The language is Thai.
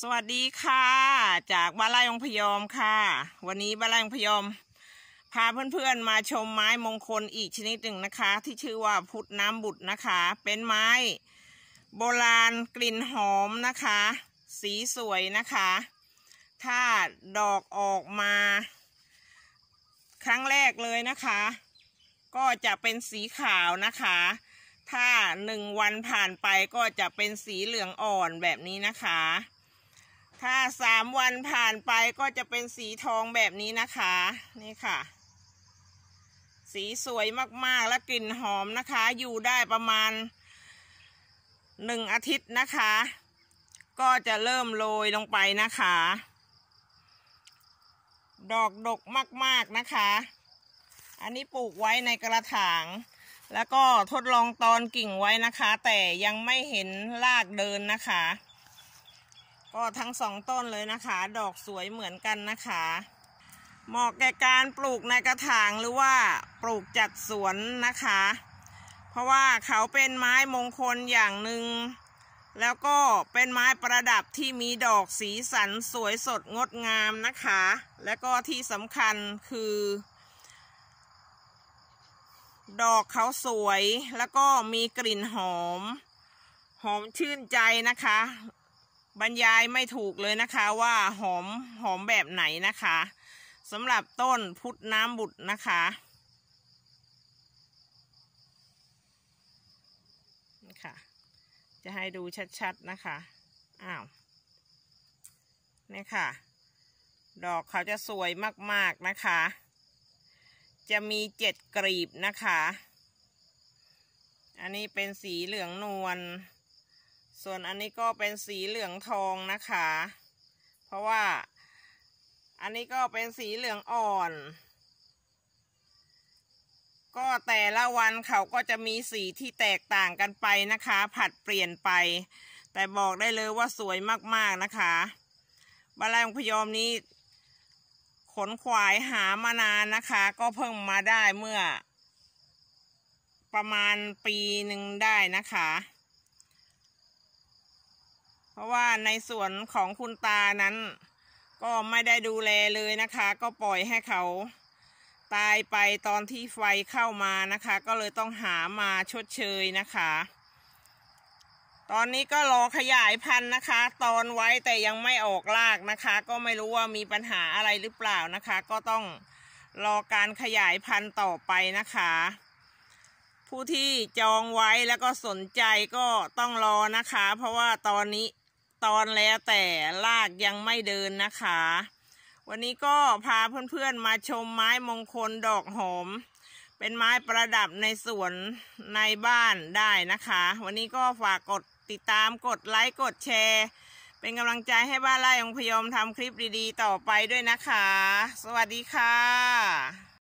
สวัสดีค่ะ จากบ้านไร่องพยอมค่ะ วันนี้บ้านไร่องพยอมพาเพื่อนๆมาชมไม้มงคลอีกชนิดหนึ่งนะคะ ที่ชื่อว่าพุทธน้ำบุตรนะคะ เป็นไม้โบราณกลิ่นหอมนะคะ สีสวยนะคะ ถ้าดอกออกมา ครั้งแรกเลยนะคะ ก็จะเป็นสีขาวนะคะ ถ้าหนึ่งวันผ่านไปก็จะเป็นสีเหลืองอ่อนแบบนี้นะคะถ้าสามวันผ่านไปก็จะเป็นสีทองแบบนี้นะคะนี่ค่ะสีสวยมากๆและ กลิ่นหอมนะคะ อยู่ ได้ประมาณหนึ่งอาทิตย์นะคะ ก็จะเริ่ม โรย ลงไปนะคะ ดอกดกมากๆนะคะ อันนี้ปลูกไว้ในกระถาง แล้วก็ทดลองตอนกิ่งไว้นะคะ แต่ยังไม่เห็นรากเดินนะคะก็ทั้งสองต้นเลยนะคะ ดอกสวยเหมือนกันนะคะ เหมาะแก่การปลูกในกระถาง หรือว่าปลูกจัดสวนนะคะ เพราะว่าเขาเป็นไม้มงคลอย่างหนึ่ง แล้วก็เป็นไม้ประดับที่มีดอกสีสันสวยสดงดงามนะคะ และก็ที่สำคัญคือ ดอกเขาสวย แล้วก็มีกลิ่นหอม หอมชื่นใจนะคะบรรยายไม่ถูกเลยนะคะว่าหอมหอมแบบไหนนะคะสำหรับต้นพุทธน้ำบุตรนะคะค่ะจะให้ดูชัดๆนะคะอ้าวนี่ค่ะดอกเขาจะสวยมากๆนะคะ จะมีเจ็ดกรีบนะคะ อันนี้เป็นสีเหลืองนวลส่วนอันนี้ก็เป็นสีเหลืองทองนะคะ เพราะว่า อันนี้ก็เป็นสีเหลืองอ่อน ก็แต่ละวันเขาก็จะมีสีที่แตกต่างกันไปนะคะ ผัดเปลี่ยนไป แต่บอกได้เลยว่าสวยมากๆนะคะบาลังพยอมนี้ ขนควายหามานานนะคะ ก็เพิ่งมาได้เมื่อ ประมาณปีหนึ่งได้นะคะพราะว่าในสวนของคุณตานั้นก็ไม่ได้ดูแลเลยนะคะ ก็ปล่อยให้เขา ตายไปตอนที่ไฟเข้ามานะคะ ก็เลยต้องหามาชดเชยนะคะ ตอนนี้ก็รอขยายพันธุ์นะคะ ตอนไว้แต่ยังไม่ออกรากนะคะ ก็ไม่รู้ว่ามีปัญหาอะไรหรือเปล่านะคะ ก็ต้องรอการขยายพันธุ์ต่อไปนะคะ ผู้ที่จองไว้แล้วก็สนใจก็ต้องรอนะคะ เพราะว่าตอนนี้ตอนแล้วแต่ลากยังไม่เดินนะคะ วันนี้ก็พาเพื่อนๆมาชมไม้มงคลดอกหอมเป็นไม้ประดับในสวนในบ้านได้นะคะ วันนี้ก็ฝากกดติดตามกดไลค์กดแชร์ เป็นกำลังใจให้บ้านไร่องพยอมทำคลิปดีๆต่อไปด้วยนะคะ สวัสดีค่ะ